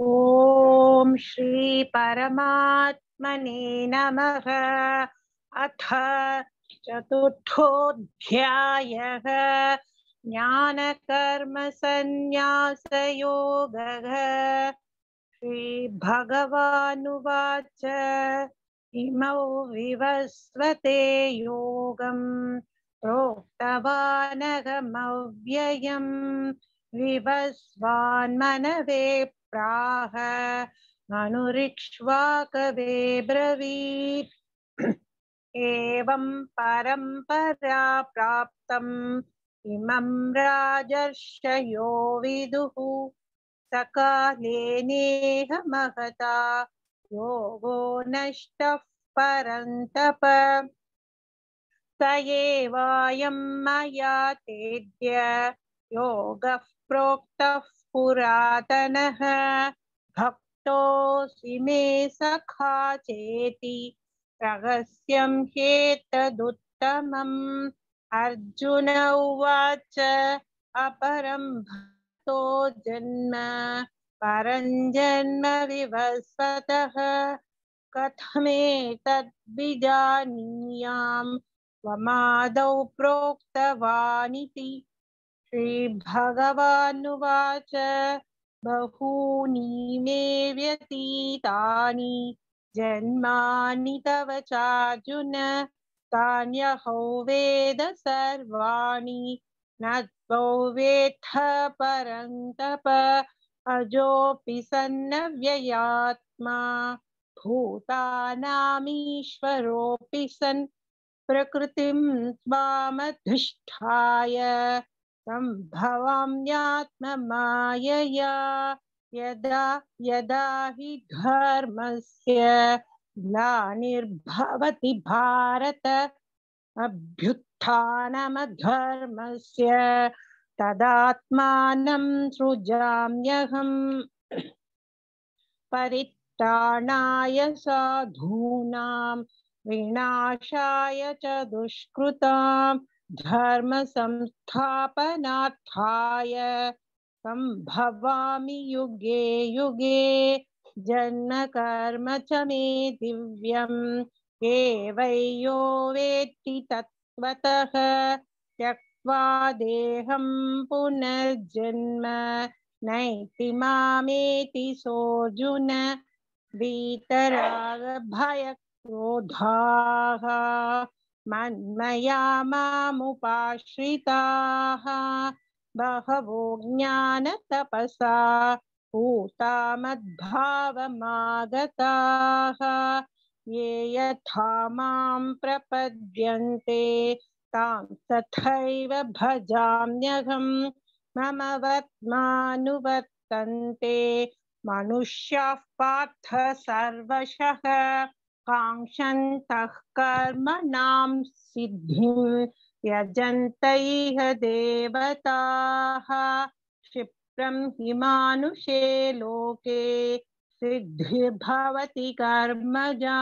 ओम श्री परमात्मने नमः अथ चतुर्थोऽध्यायः ज्ञानकर्मसन्न्यासयोगः श्रीभगवानुवाच इमौ विवस्वते योगम् प्रोक्तवानगमव्ययम् विवस्वान्मनवे प्राह अनुरिक्ष्वा कवे ब्रवीत् एवं परम्परा प्राप्तम् इमं राजर्षयो विदुः सकाले नेह महता योगो नष्टः परन्तप स एवायं मया तेद्य योगः प्रोक्तः पुरातन भक्तोऽसि मे सखा चेति रहस्यं ह्येतदुत्तमम् अर्जुन उवाच अपरम भक्त जन्म परंजन्म विवस्वत कथमेतद्विजानीयां त्वमादौ प्रोक्तवानिति श्रीभगवानुवाच बहूनि मे व्यतीतानि जन्मानि तव चाजुन तान्यहो वेद सर्वाणी न त्वो वेत्थ परन्तप अजोऽपि सन्नव्ययात्मा भूतानामीश्वरोऽपि सन् प्रकृतिं त्वामधिष्ठाय मायया यदा यदा हि धर्मस्य ग्लानिर्भवति भारत अभ्युत्थानमधर्मस्य तदात्मानं सृजाम्यहम् परित्राणाय साधूनां विनाशाय च दुष्कृताम् धर्म संस्थापनाथाय संभवामि युगे युगे जन्म कर्म च मे दिव्यम् के वै यो वेत्ति तत्त्वतः त्यक्त्वा देहं पुनर्जन्म नैति मामेति सोऽर्जुन वीतरागभयक्रोधाः मन्मया मामुपाश्रिताः बहवो ज्ञान तपसा पूता मद्भावमागताः ये यथा मां प्रपद्यन्ते तां तथैव भजाम्यहं मम वर्त्मानुवर्तन्ते मनुष्याः पार्थ सर्वशः काङ्क्षन्तः कर्मणां नाम सिद्धि यजंत देवता क्षिप्रम हिमाषे लोके सिद्धिर्भवति कर्मजा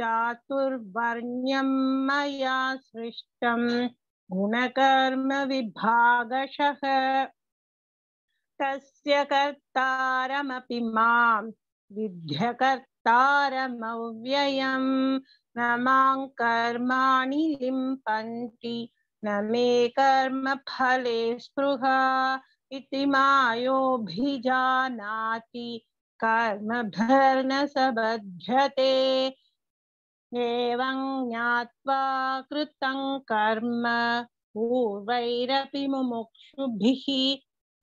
चातुर्वर्ण्यं सृष्ट गुणकर्म विभागश तस्य कर्तारमपि मां विध्यकर्ता तारमव्ययम् न मां कर्माणि लिम्पन्ति न मे फले स्पृहा इति मायोभिजानाति कर्मभिर्न स बध्यते एवं ज्ञात्वा कृतं कर्म पूर्वैरपि मुमुक्षुभिः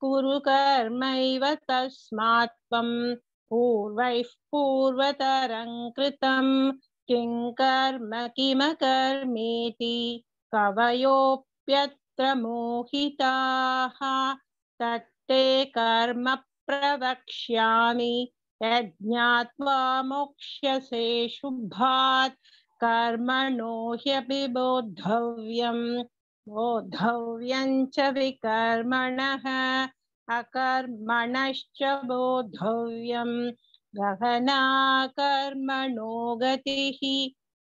कुरु कर्मैव तस्मात् पूर्वैः पूर्वतरं कृतं किं कर्म किमकर्मेति कवयोऽप्यत्र मोहिताः तत्ते कर्म प्रवक्ष्यामि यज्ञात्वा मोक्ष्यसे शुभात् कर्मणो ह्यपि बोद्धव्यम् बोद्धव्यम् विकर्मणः अकर्मणश्च बोद्धव्यं गहना कर्मणो गतिः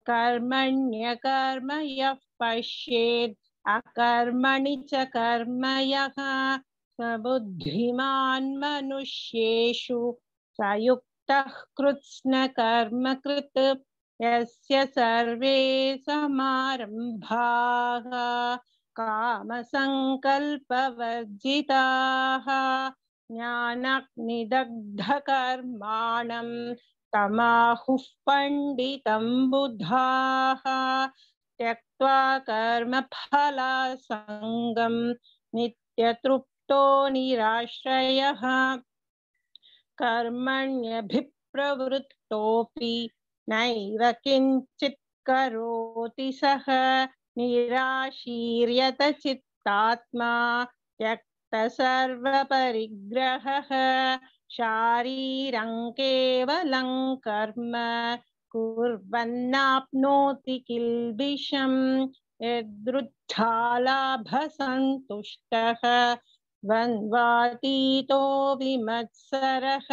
कर्मण्यकर्म यः पश्येत् अकर्मणि च कर्म यः स बुद्धिमान् मनुष्येषु स युक्तः कृत् यस्य सर्वे समारम्भाः काम संकल्प वर्जिता ज्ञान निदग्ध ज्ञानाग्निदग्धकर्माणं तमाहु पंडित बुद्धाः त्यक्त्वा कर्म संगम नित्य तृप्तो निराश्रय कर्मण्यभिप्रवृत्तोऽपि नैव किञ्चित् करोति सः चित्तात्मा त्यक्त निराशीर्यतचित्तात्मा त्यक्तसर्वपरिग्रहः शारीरङ्केवलं कर्म कुर्वन्नाप्नोति किल्बिषम् यदृच्छालाभसन्तुष्टः द्वन्द्वातीतो विमत्सरः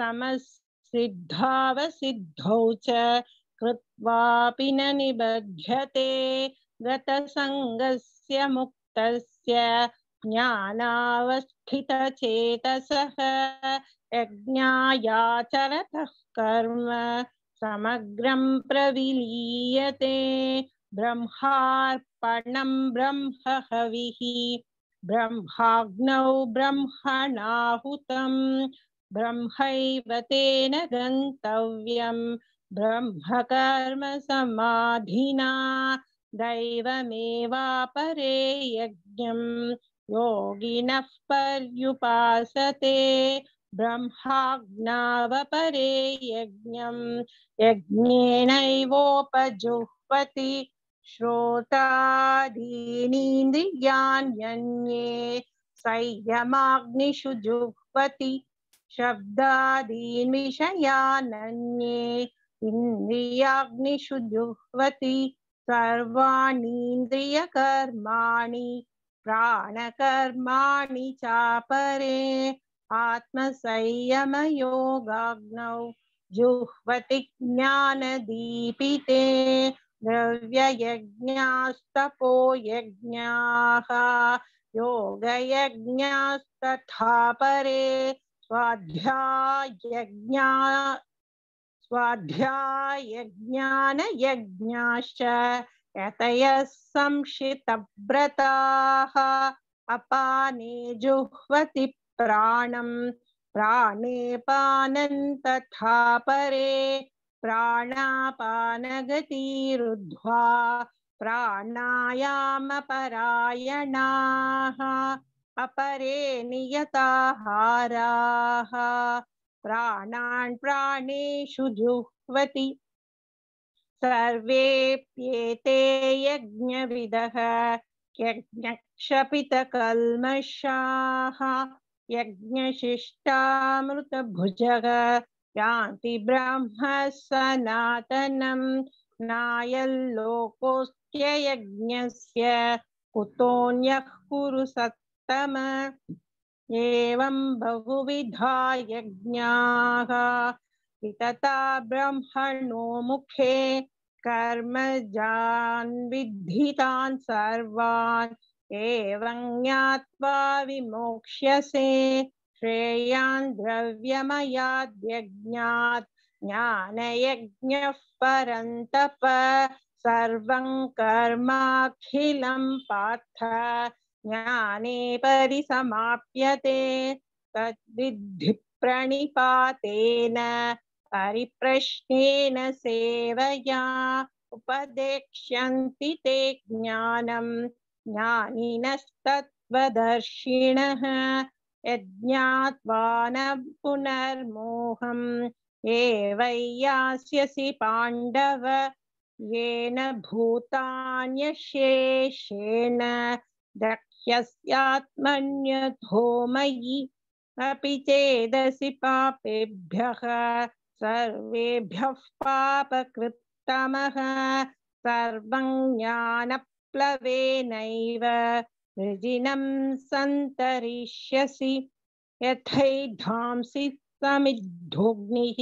समसिद्धावसिद्धौ च कृत्वापि न निबध्यते गतसङ्गस्य मुक्तस्य ज्ञानावस्थितचेतसः यज्ञायाचरतः कर्म समग्रं प्रविलीयते ब्रह्मार्पणं ब्रह्महविः ब्रह्माग्नौ ब्रह्मणाहुतं ब्रह्मैव तेन गन्तव्यम् ब्रह्मकर्म दैवमेवापरे यज्ञम् योगिनः पर्युपासते ब्रह्माज्ञावपरे यज्ञम् यज्ञेनैवोपजुह्वति श्रोतादीनीन्द्रियाण्यन्ये संयमाग्निषु जुह्वति शब्दादीन् इन्द्रियाग्निषु जुह्वति सर्वाणीन्द्रियकर्माणि प्राणकर्माणि चापरे आत्मसंयमयोगाग्नौ जुह्वति दीपिते द्रव्ययज्ञास्तपो यज्ञाः योगयज्ञास्तथा परे स्वाध्यायज्ञा स्वाध्यायज्ञानयज्ञाश्च यतयः संशितव्रताः अपाने जुह्वति प्राणम् प्राणे पानन् तथा परे प्राणापानगतिरुद्ध्वा प्राणायामपरायणाः अपरे नियताहाराः प्राणान् प्राणेषु जुह्वति सर्वेऽप्येते यज्ञविदः यज्ञक्षपितकल्मषाः यज्ञशिष्टामृतभुजः यान्ति ब्रह्म सनातनं नायल्लोकोऽस्त्ययज्ञस्य कुतोऽन्यः कुरु सत्तम एवं बहुविधा यज्ञाः वितता ब्रह्मणो मुखे कर्मजान् विद्धितान् सर्वान् एवं ज्ञात्वा विमोक्ष्यसे श्रेयान् द्रव्यमयाद्यज्ञात् ज्ञानयज्ञः परन्तप सर्वं कर्माखिलं पार्थ ज्ञाने परिसमाप्यते तद्विद्धि प्रणिपातेन परिप्रश्नेन सेवया उपदेक्ष्यन्ति ते ज्ञानं ज्ञानिनस्तत्त्वदर्शिणः यज्ञात्वा न पुनर्मोहम् एवैयास्यसि पाण्डव येन भूतान्यशेषेण यस्यात्मन्यथो मयि अपि चेदसि पापेभ्यः सर्वेभ्यः पापकृत्तमः सर्वं ज्ञानप्लवेनैव ऋजिनं सन्तरिष्यसि यथैध्वांसि समिद्धोऽग्निः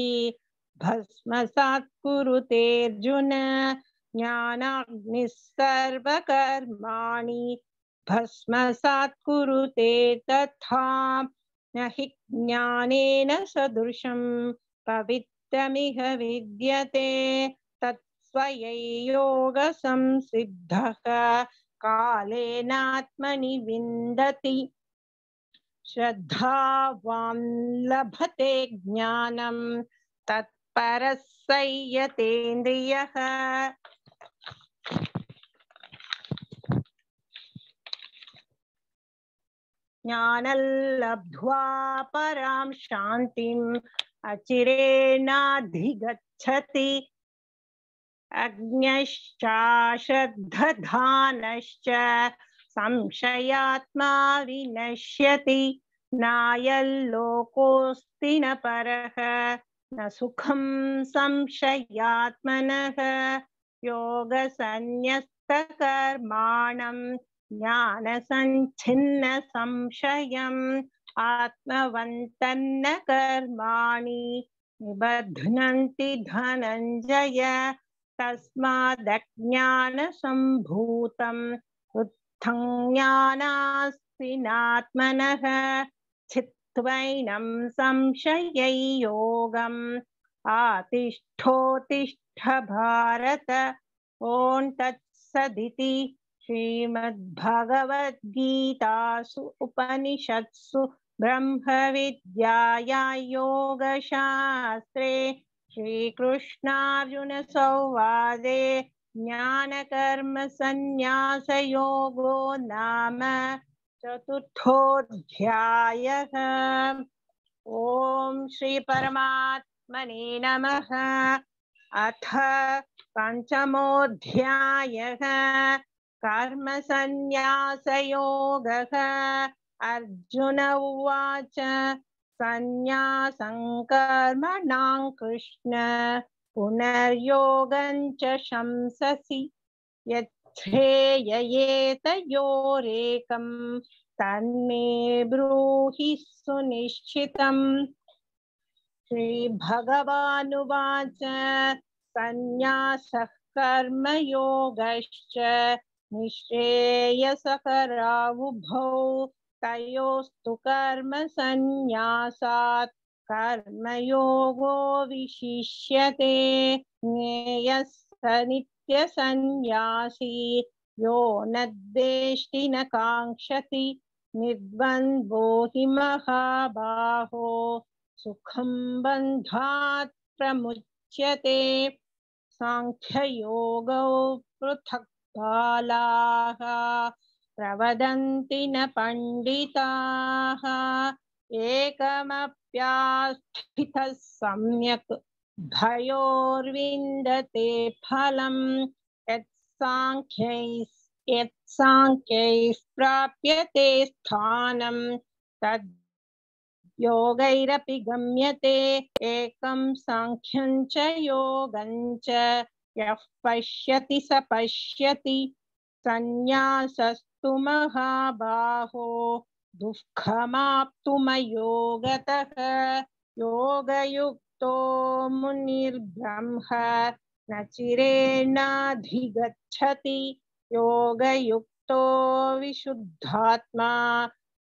भस्मसात् कुरुतेऽर्जुन ज्ञानाग्निः सर्वकर्माणि भस्मसात् कुरुते तथा नि ज्ञान ज्ञानेन सदृशं पवित्रमिह विद्यते तत्स्वययोगसंसिद्धः कालेनात्मनि विन्दति श्रद्धावान् लभते ज्ञानं तत्परः संयतेन्द्रियः ज्ञानल्लब्ध्वा परां शान्तिम् अचिरेणाधिगच्छति अज्ञश्चाश्रद्धधानश्च संशयात्मा विनश्यति नायल्लोकोऽस्ति न परः न सुखं संशयात्मनः योगसन्न्यस्तकर्माणम् ज्ञानसञ्छिन्न संशयम् आत्मवन्तन्न कर्माणि निबध्नन्ति धनञ्जय तस्मादज्ञानसम्भूतम् उत्थं ज्ञानास्तिनात्मनः चित्वैनं संशयैयोगम् आतिष्ठोतिष्ठ भारत ओं तत्सदिति श्रीमद्भगवद्गीतासु उपनिषत्सु ब्रह्मविद्याया योगशास्त्रे श्रीकृष्णार्जुनसंवादे ज्ञानकर्मसन्न्यासयोगो नाम चतुर्थोऽध्यायः ॐ श्रीपरमात्मने नमः अथ पञ्चमोऽध्यायः कर्मसन्न्यासयोगः अर्जुन उवाच कर्मणां कृष्ण पुनर्योगं च शंससि यच्छ्रेययेतयोरेकं तन्मे ब्रूहि सुनिश्चितम् श्रीभगवानुवाच सन्न्यासः कर्मयोगश्च निःश्रेयसकरावुभौ तयोस्तु कर्मसन्न्यासात् कर्मयोगो विशिष्यते ज्ञेयः स यो न द्वेष्टि न काङ्क्षति निर्बन्धो हि महाबाहो सुखं बन्धात् प्रमुच्यते साङ्ख्ययोगौ पृथक् बालाः प्रवदन्ति न पण्डिताः एकमप्यास्थितः सम्यक् भयोर्विन्दते फलम् यत्साङ्ख्यैः यत्साङ्ख्यैः प्राप्यते स्थानं तद् गम्यते एकं साङ्ख्यं च योगं च यः पश्यति स पश्यति संयासस्तु महाबाहो दुःखमाप्तुमयोगतः योगयुक्तो मुनिर्ब्रह्म न चिरेणाधिगच्छति योगयुक्तो विशुद्धात्मा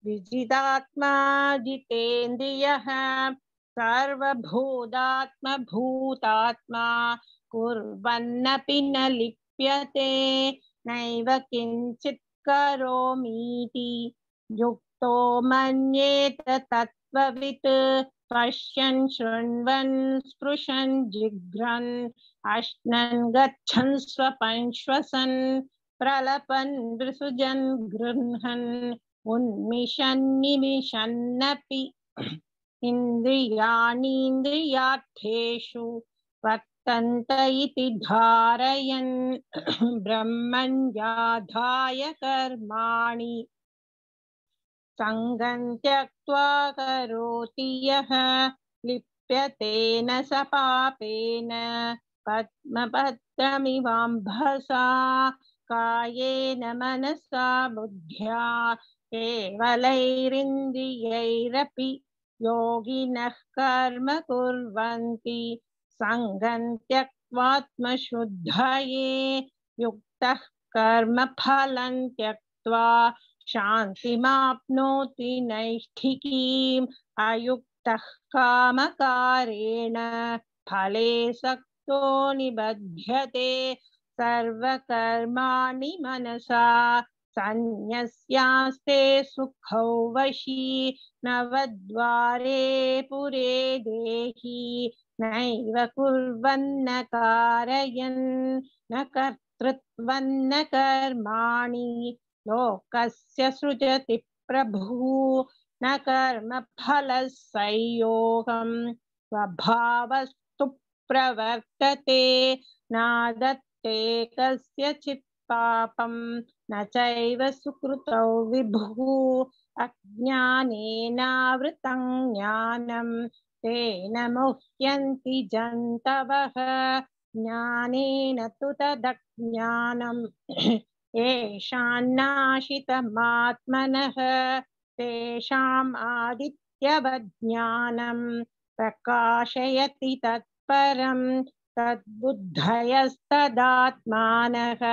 विजितात्मा जितेन्द्रियः सर्वभूतात्मभूतात्मा कुर्वन्नपि लिप्यते नैव किञ्चित् करोमीति युक्तो मन्येत तत्त्ववित् पश्यन् शृण्वन् स्पृशन् जिघ्रन् अश्नन् गच्छन् स्वपंश्वसन् प्रलपन् विसृजन् गृह्णन् उन्मिषन्निमिषन्नपि इन्द्रियाणीन्द्रियार्थेषु तन्तयिति धारयन् ब्रह्मण्याधाय कर्माणि सङ्गं त्यक्त्वा करोति यः लिप्यतेन स पापेन पद्मपत्रमिवाम्भसा कायेन मनसा बुद्ध्या केवलैरिन्द्रियैरपि योगिनः कर्म कुर्वन्ति सङ्गं त्यक्त्वात्मशुद्धाये युक्तः कर्मफलं त्यक्त्वा शान्तिमाप्नोति अयुक्त अयुक्तः कामकारेण फले सक्तो निबध्यते सर्वकर्माणि मनसा सन्यस्यास्ते सुखौ वशी नवद्वारे पुरे देहि नैव कुर्वन्न कारयन् न कर्तृत्वन्न कर्माणि लोकस्य सृजति प्रभु न कर्म कर्मफलसंयोगं स्वभावस्तु प्रवर्तते नादत्ते कस्यचित् पापम् न चैव सुकृतौ विभुः अज्ञानेनावृतं ज्ञानं तेन मुह्यन्ति जन्तवः ज्ञानेन तु तदज्ञानम् येषान्नाशितमात्मनः तेषाम् आदित्यवज्ञानं प्रकाशयति तत्परं तद्बुद्धयस्तदात्मानः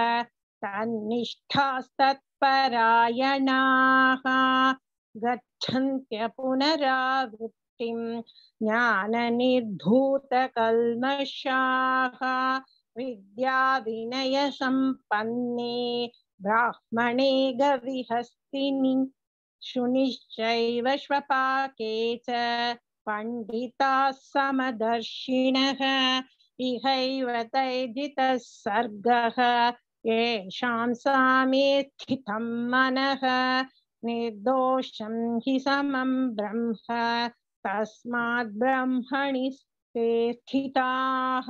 तन्निष्ठास्तत्परायणाः गच्छन्त्य पुनरावृत्तिं ज्ञाननिर्धूतकल्मषाः विद्याविनयसम्पन्ने ब्राह्मणे संपन्ने ब्राह्मणे श्वपाके च पंडिता समदर्शिणः इहैव तैजितः सर्गः येषां सामे स्थितं मनः निर्दोषं हि समं ब्रह्म तस्मात् ब्रह्मणि ते स्थिताः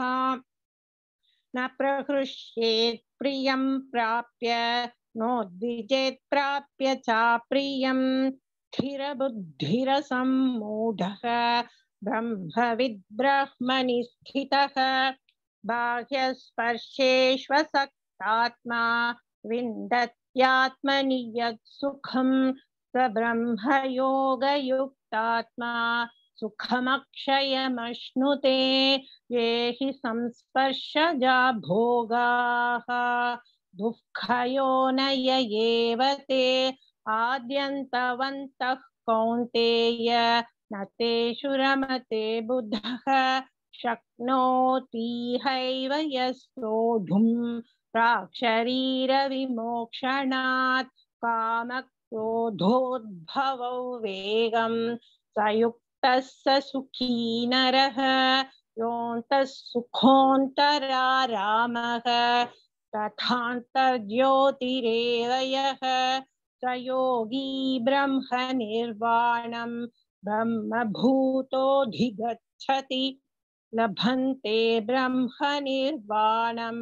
न प्रहृष्येत् प्रियं प्राप्य प्राप्य ब्रह्मविद्ब्रह्मनि स्थितः बाह्यस्पर्शेष्वसक् सात्मा विन्दत्यात्मनि यत्सुखं स युक्तात्मा सुखमक्षयमश्नुते ये हि संस्पर्शजा भोगाः दुःखयो नय एव ते आद्यन्तवन्तः कौन्तेय न तेषु रमते बुधः शक्नोति हैव यः प्राक्शरीरविमोक्षणात् कामक्रोधोद्भवौ वेगं सयुक्तः स सुखी नरः योऽन्तः सुखोऽन्तरारामः तथान्तर्ज्योतिरेवयः स योगी ब्रह्म ब्रह्मभूतोऽधिगच्छति लभन्ते ब्रह्मनिर्वाणम्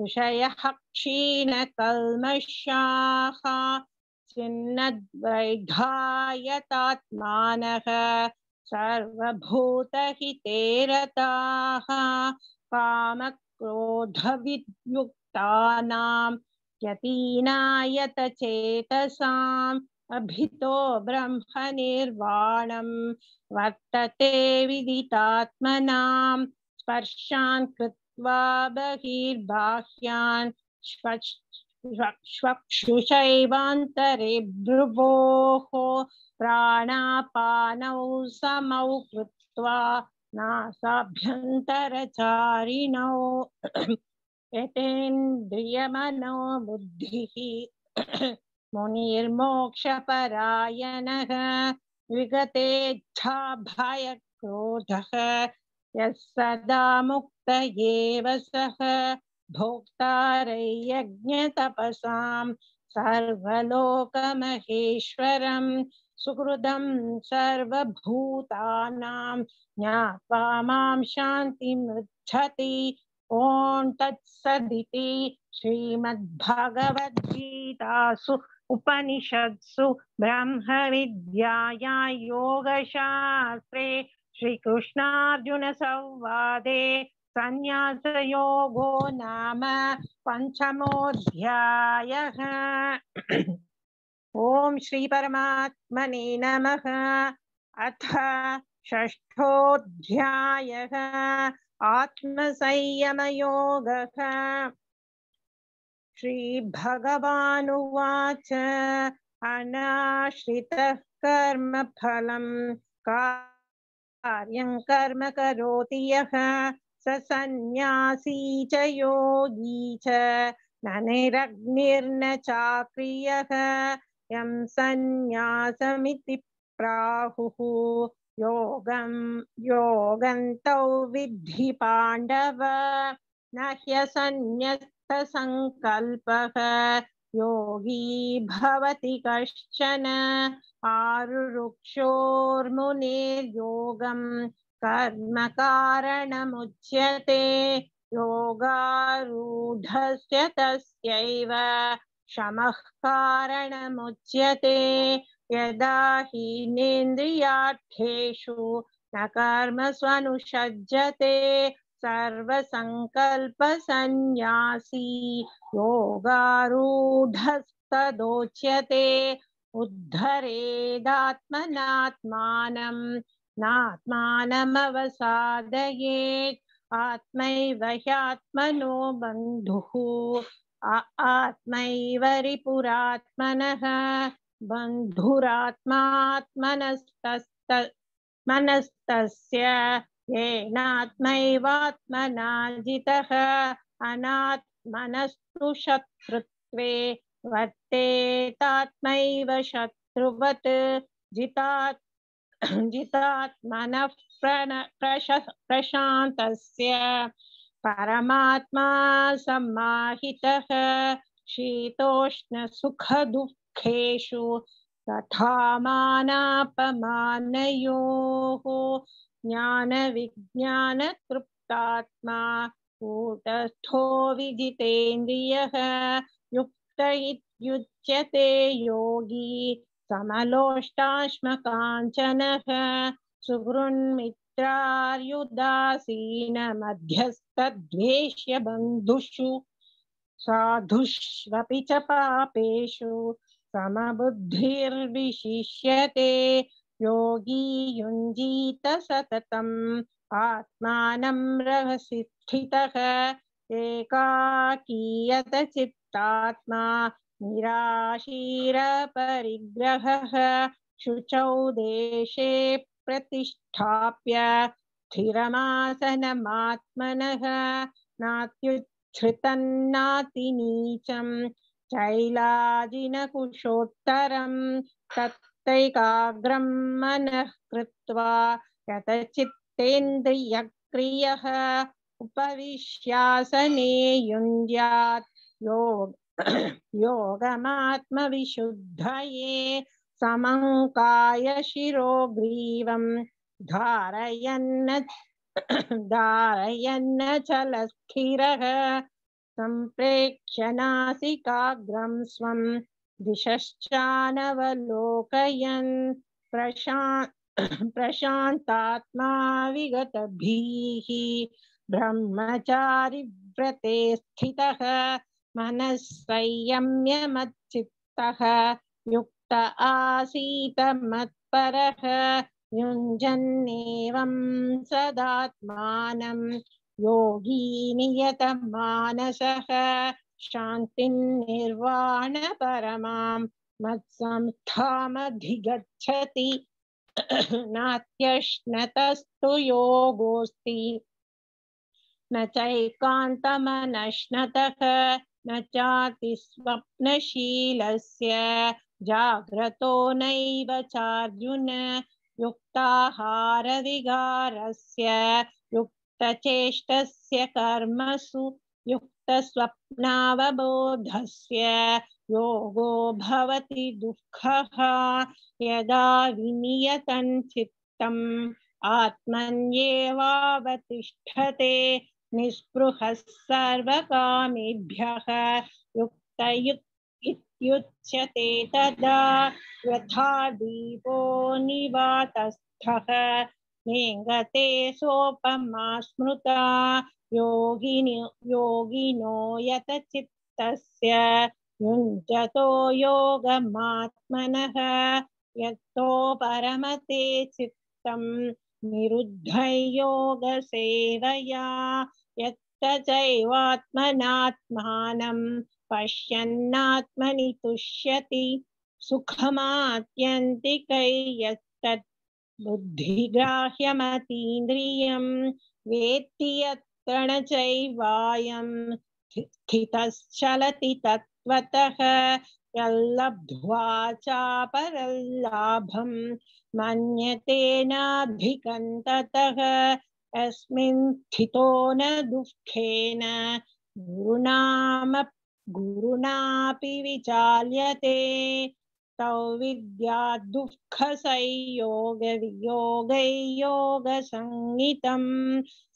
ऋषयः क्षीणकल्मषाः छिन्नद्वैघायतात्मानः सर्वभूतहिते रताः कामक्रोधविद्युक्तानां यतीनायतचेतसाम् अभितो ब्रह्मनिर्वाणं वर्तते विदितात्मनां स्पर्शान् कृत्वा बहिर्बाह्यान् श्वक्षुषैवान्तरे भ्रुवोः प्राणापानौ समौ कृत्वा नासाभ्यन्तरचारिणौ यतेन्द्रियमनो बुद्धिः मुनिर्मोक्षपरायणः विगतेच्छाभयक्रोधः यः सदा मुक्त एव सः भोक्तारैयज्ञतपसां सर्वलोकमहेश्वरं सुहृदं सर्वभूतानां ज्ञात्वा मां शान्तिमुद्धति ॐ तत्सदिति श्रीमद्भगवद्गीतासु उपनिषत्सु ब्रह्मविद्याया योगशास्त्रे श्रीकृष्णार्जुनसंवादे सन्न्यासयोगो नाम पञ्चमोऽध्यायः ॐ श्रीपरमात्मने नमः अथ षष्ठोऽध्यायः आत्मसंयमयोगः श्रीभगवानुवाच अनाश्रितः कर्मफलं कार्यं कर्म करोति यः स सन्न्यासी च योगी च न निरग्निर्न चाक्रियः यं सन्न्यासमिति प्राहुः योगं योगन्तौ विद्धि पाण्डव न ह्यसन्न्यस्तसङ्कल्पः योगी भवति कश्चन आरुरुक्षोर्मुनेर्योगं कर्मकारणमुच्यते योगारूढस्य तस्यैव शमः कारणमुच्यते यदा हीनेन्द्रियार्थेषु न कर्मस्वनुषज्जते सर्वसङ्कल्पसन्न्यासी योगारूढस्तदोच्यते उद्धरेदात्मनात्मानं नात्मानमवसादयेत् आत्मैव ह्यात्मनो बन्धुः आत्मैव रिपुरात्मनः बन्धुरात्मात्मनस्तस्त अनात्मनस्तु शत्रुत्वे वर्तेतात्मैव शत्रुवत् जितात् जितात्मनः प्रण प्रश प्रशान्तस्य परमात्मा सम्माहितः शीतोष्णसुखदुःख दुःखेषु तथा मानापमानयोः ज्ञानविज्ञानतृप्तात्मा कूटस्थो विजितेन्द्रियः युक्त इत्युच्यते योगी समलोष्टाश्मकाञ्चनः सुहृन्मित्रार्युदासीनमध्यस्तद्वेष्य बन्धुषु साधुष्वपि च पापेषु समबुद्धिर्विशिष्यते योगी युञ्जीत सततम् आत्मानं रहसि स्थितः एकाकीयत चित्तात्मा निराशीरपरिग्रहः शुचौ देशे प्रतिष्ठाप्य स्थिरमासनमात्मनः नात्युच्छ्रितन्नातिनीचम् शैलाजिनकुशोत्तरं तत्तैकाग्रं मनः कृत्वा यतचित्तेन्द्रियक्रियः उपविश्यासने युञ्ज्यात् योग योगमात्मविशुद्धये समङ्काय शिरो ग्रीवं धारयन्न धारयन्न चलस्थिरः सम्प्रेक्षनासिकाग्रं स्वं दिशश्चानवलोकयन् प्रशा प्रशान्तात्मा विगतभीः ब्रह्मचारिव्रते स्थितः मनस्संयम्य मच्चित्तः युक्त आसीत मत्परः युञ्जन्नेवं सदात्मानं योगी नियत मानस शांति निर्वाण परमा मत्संस्थामधिगच्छति नात्यश्नतस्तु योगोऽस्ति न चैकान्तमनश्नतः न चातिस्वप्नशीलस्य जाग्रतो नैव चार्जुन युक्ताहारविगारस्य सचेष्टस्य कर्मसु युक्तस्वप्नावबोधस्य योगो भवति दुःखः यदा विनियतं चित्तम् आत्मन्येवावतिष्ठते निःस्पृहः सर्वकामेभ्यः युक्तयुक् इत्युच्यते तदा यथा दीपो निवातस्थः नेङ्गते सोपमा स्मृता योगिनि योगिनो यतचित्तस्य युञ्जतो योगमात्मनः यत्तो परमते चित्तं निरुद्धयोगसेवया चैवात्मनात्मानं पश्यन्नात्मनि तुष्यति सुखमात्यन्तिकै यत्तत् बुद्धिग्राह्यमतीन्द्रियं वेत्ति यत्र न चैवायं स्थितश्चलति तत्त्वतः यल्लब्ध्वा चापरल्लाभं मन्यतेनाधिकन्ततः यस्मिन् स्थितो न दुःखेन गुरुनाम गुरुणापि विचाल्यते तौ विद्या दुःखसंयोगवियोगैयोगसंज्ञितं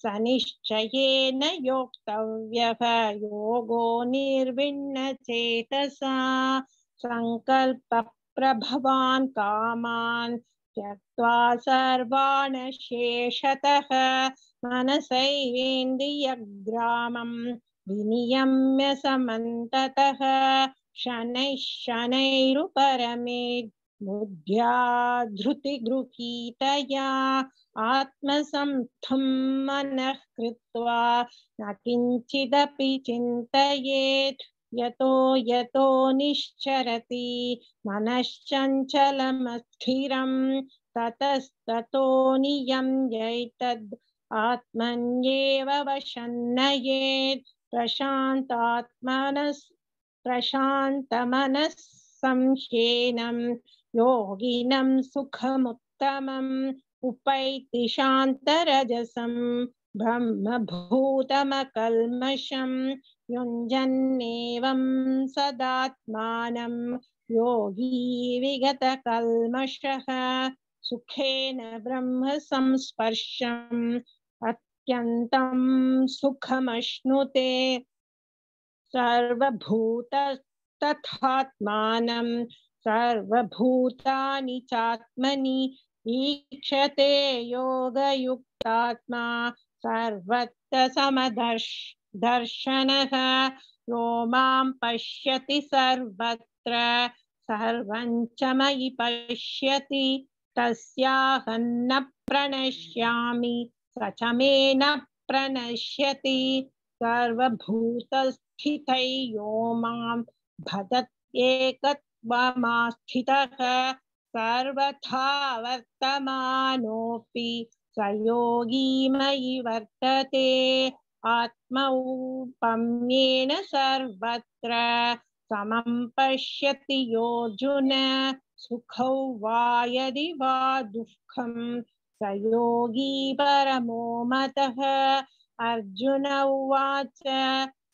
स निश्चयेन योक्तव्यः योगो निर्विण्णचेतसा सङ्कल्पप्रभवान् कामान् त्यक्त्वा सर्वान् शेषतः मनसैवेन्द्रियग्रामं विनियम्य समन्ततः शनैः शनैरुपरमे बुद्ध्या आत्मसंस्थं मनः कृत्वा न किञ्चिदपि चिन्तयेत् यतो यतो निश्चरति मनश्चञ्चलमस्थिरं ततस्ततो नियम्यैतद् आत्मन्येव वशन्नयेत् प्रशान्तात्मनस् प्रशान्तमनः संशयनं योगिनं सुखमुत्तमम् उपैति शान्तरजसं ब्रह्मभूतमकल्मषं युञ्जन्नेवं सदात्मानं योगी विगतकल्मषः सुखेन ब्रह्मसंस्पर्शम् अत्यन्तं सुखमश्नुते सर्वभूतस्तथात्मानं सर्वभूतानि चात्मनि ईक्षते योगयुक्तात्मा सर्वत्र समदर्श यो मां पश्यति सर्वत्र मयि पश्यति तस्याहं न प्रणश्यामि स च मे न प्रणश्यति सर्वभूतस् स्थितै यो मां भदत्येकत्वमास्थितः सर्वथा वर्तमानोऽपि स मयि वर्तते आत्मौपम्येन सर्वत्र समं पश्यति योऽर्जुन सुखौ वा यदि वा दुःखं स योगी परमो मतः अर्जुन उवाच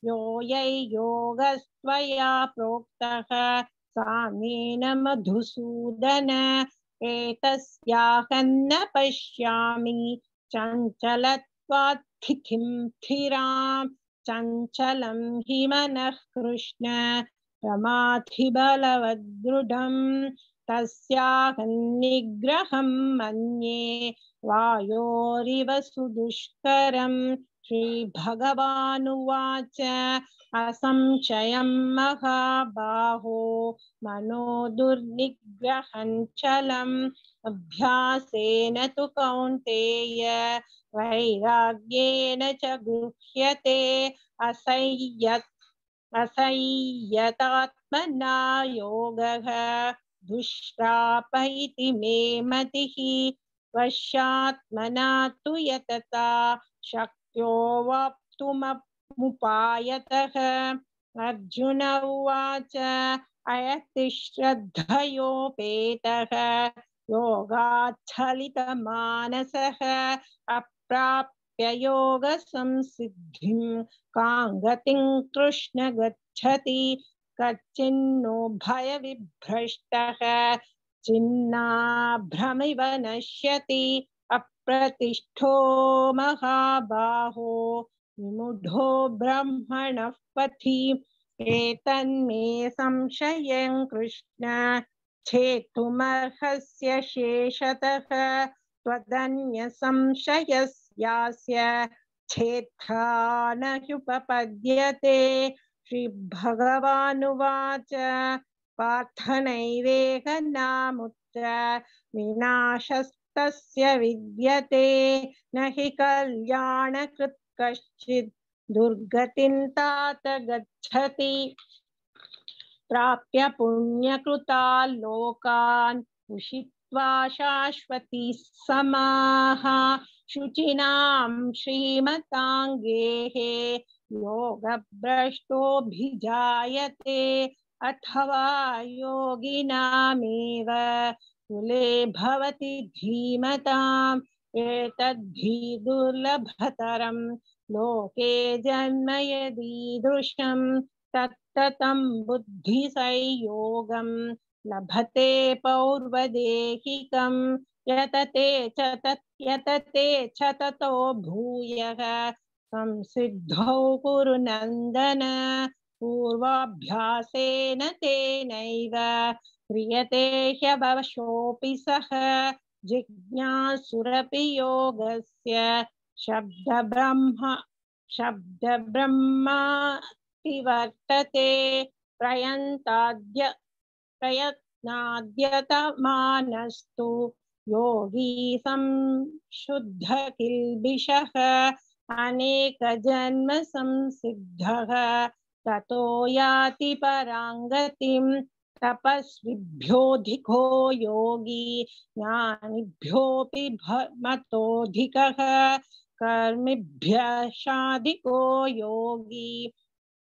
यै योगस्त्वया प्रोक्तः साम्येन मधुसूदन एतस्याहन्न पश्यामि चञ्चलत्वात्थितिं स्थिरां चञ्चलं हि मनः कृष्ण रमाथिबलवदृढं तस्याहन्निग्रहं मन्ये वायोरिव सुदुष्करम् भगवाच असंशय महाबाहो मनो दुर्निग्रहञ्चलम् अभ्यास तो कौंतेय वैराग्येन च गुह्यते असह्यत् असह्यतात्मना योगः दुष्प्राप इति मे मतिः वश्यात्मना तु यतता शक् योवाप्तुममुपायतः अर्जुन उवाच अयति श्रद्धयोपेतः योगाच्छलितमानसः अप्राप्य योग योगसंसिद्धिं काङ्गतिं कृष्ण गच्छति कच्चिन्नो भय विभ्रष्ट चिन्ना भ्रमिव नश्यति प्रतिष्ठो महाबाहो विमुढो ब्रह्मणः पथि एतन्मे संशयं कृष्ण छेतुमर्हस्य शेषतः त्वदन्यसंशयस्यास्य छेत्था नह्युपपद्यते श्रीभगवानुवाच पार्थनैवेह नामुत्र विनाशस् तस्य विद्यते न हि कल्याणकृत् कश्चित् दुर्गतिं तात गच्छति प्राप्य पुण्यकृतान् लोकान् उषित्वा शाश्वती समाः शुचिनां श्रीमताङ्गेः योगभ्रष्टोऽभिजायते अथवा योगिनामेव कुले भवति धीमताम् एतद्धीदुर्लभतरं लोके जन्म यदीदृशं तत्ततं बुद्धिसंयोगं लभते पौर्वदेहिकं यतते च तत् यतते च ततो भूयः संसिद्धौ कुरु नन्दन पूर्वाभ्यासेन तेनैव क्रियते ह्यभवशोऽपि सः जिज्ञासुरपि योगस्य शब्दब्रह्म वर्तते प्रयन्ताद्य प्रयत्नाद्यतमानस्तु योगी संशुद्ध किल्बिषः अनेकजन्म संसिद्धः ततो याति पराङ्गतिं तपस्विभ्योऽधिको योगी ज्ञानिभ्योऽपि मतोऽधिकः कर्मिभ्यशाधिको योगी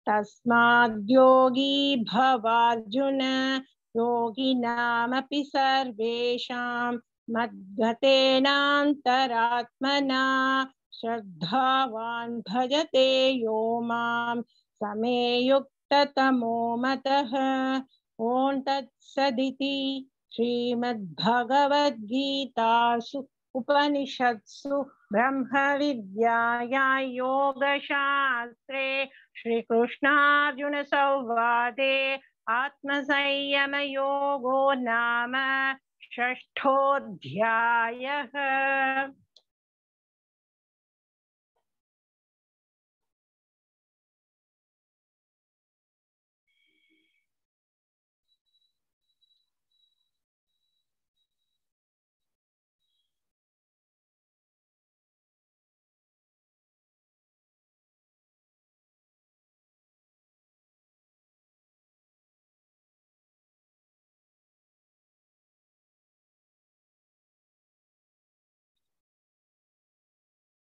तस्माद्योगी भवार्जुन योगिनामपि सर्वेषां मद्गतेनान्तरात्मना श्रद्धावान् भजते यो माम् समे युक्ततमो मतः ॐ तत्सदिति श्रीमद्भगवद्गीतासु उपनिषत्सु ब्रह्मविद्याया योगशास्त्रे श्रीकृष्णार्जुनसंवादे आत्मसंयमयोगो नाम षष्ठोऽध्यायः